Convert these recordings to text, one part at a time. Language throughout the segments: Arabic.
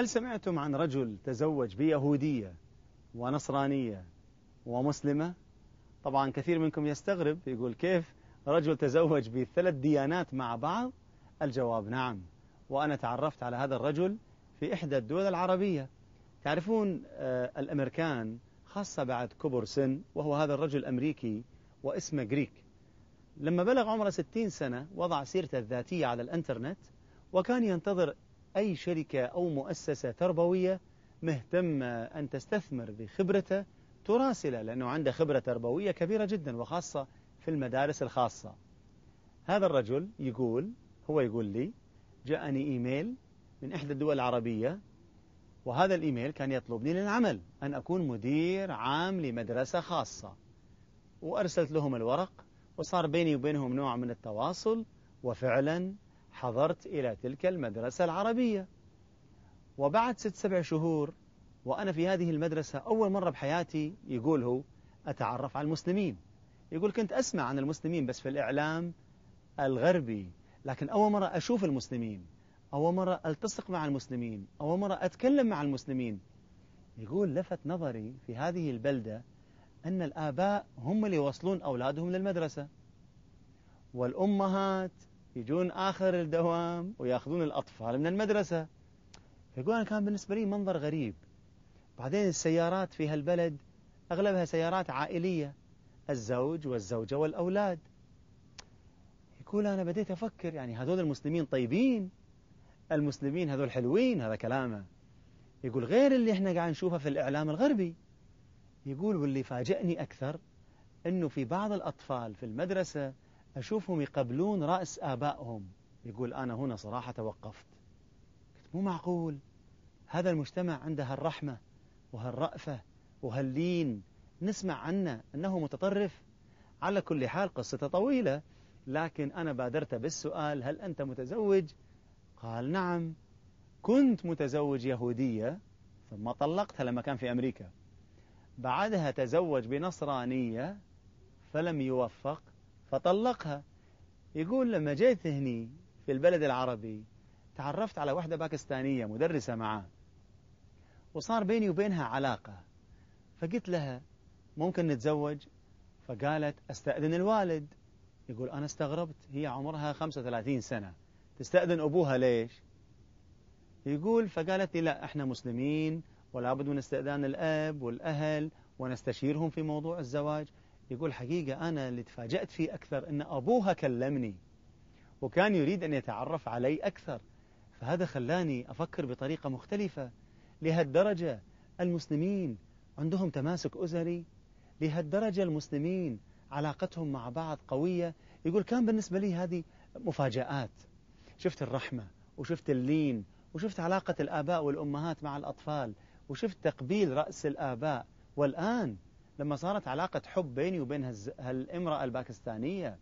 هل سمعتم عن رجل تزوج بيهودية ونصرانية ومسلمة طبعا كثير منكم يستغرب يقول كيف رجل تزوج بثلاث ديانات مع بعض الجواب نعم وأنا تعرفت على هذا الرجل في إحدى الدول العربية تعرفون آه، الأمريكان خاصة بعد كبر سن وهو هذا الرجل أمريكي واسمه جريك لما بلغ عمره 60 سنة وضع سيرته الذاتية على الانترنت وكان ينتظر أي شركة أو مؤسسة تربوية مهتمة أن تستثمر بخبرته تراسله لأنه عنده خبرة تربوية كبيرة جدا وخاصة في المدارس الخاصة هذا الرجل يقول هو يقول لي جاءني إيميل من إحدى الدول العربية وهذا الإيميل كان يطلبني للعمل أن أكون مدير عام لمدرسة خاصة وأرسلت لهم الورق وصار بيني وبينهم نوع من التواصل وفعلا حضرت إلى تلك المدرسة العربية وبعد ست سبع شهور وأنا في هذه المدرسة أول مرة بحياتي يقول هو أتعرف على المسلمين يقول كنت أسمع عن المسلمين بس في الإعلام الغربي لكن أول مرة أشوف المسلمين أول مرة ألتصق مع المسلمين أول مرة أتكلم مع المسلمين يقول لفت نظري في هذه البلدة أن الآباء هم اللي يوصلون أولادهم للمدرسة والأمهات يجون آخر الدوام ويأخذون الأطفال من المدرسة فيقول أنا كان بالنسبة لي منظر غريب بعدين السيارات في هالبلد أغلبها سيارات عائلية الزوج والزوجة والأولاد يقول أنا بديت أفكر يعني هذول المسلمين طيبين المسلمين هذول حلوين هذا كلامه يقول غير اللي احنا قاعد نشوفه في الإعلام الغربي يقول واللي فاجأني أكثر أنه في بعض الأطفال في المدرسة أشوفهم يقبلون رأس آبائهم يقول أنا هنا صراحة توقفت قلت مو معقول هذا المجتمع عنده هالرحمة وهالرأفة وهاللين نسمع عنه أنه متطرف على كل حال قصته طويلة لكن أنا بادرت بالسؤال هل أنت متزوج؟ قال نعم كنت متزوج يهودية ثم طلقتها لما كان في أمريكا بعدها تزوج بنصرانية فلم يوفق فطلقها يقول لما جيت هني في البلد العربي تعرفت على واحدة باكستانية مدرسة معاه وصار بيني وبينها علاقة فقلت لها ممكن نتزوج فقالت استأذن الوالد يقول أنا استغربت هي عمرها 35 سنة تستأذن أبوها ليش يقول فقالت لي لا احنا مسلمين ولا بد من استئذان الأب والأهل ونستشيرهم في موضوع الزواج يقول حقيقة أنا اللي تفاجأت فيه أكثر أن أبوها كلمني وكان يريد أن يتعرف علي أكثر فهذا خلاني أفكر بطريقة مختلفة لهالدرجة المسلمين عندهم تماسك أزري لهالدرجة المسلمين علاقتهم مع بعض قوية يقول كان بالنسبة لي هذه مفاجآت شفت الرحمة وشفت اللين وشفت علاقة الآباء والأمهات مع الأطفال وشفت تقبيل رأس الآباء والآن لما صارت علاقة حب بيني وبين هالامرأة الباكستانية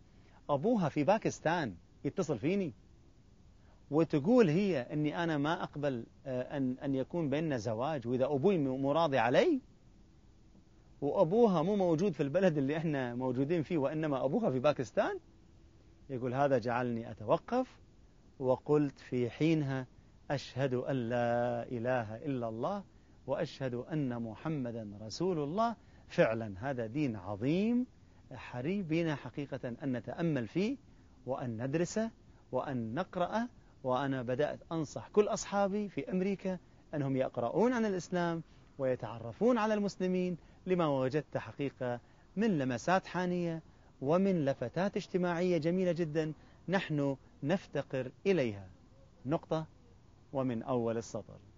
أبوها في باكستان يتصل فيني وتقول هي أني أنا ما أقبل آه، أن, أن يكون بيننا زواج وإذا أبوي مو راضي علي وأبوها مو موجود في البلد اللي إحنا موجودين فيه وإنما أبوها في باكستان يقول هذا جعلني أتوقف وقلت في حينها أشهد أن لا إله إلا الله وأشهد أن محمدا رسول الله فعلا هذا دين عظيم حري بنا حقيقة أن نتأمل فيه وأن ندرسه وأن نقرأه وأنا بدأت أنصح كل أصحابي في أمريكا أنهم يقرؤون عن الإسلام ويتعرفون على المسلمين لما وجدت حقيقة من لمسات حانية ومن لفتات اجتماعية جميلة جدا نحن نفتقر إليها نقطة ومن أول السطر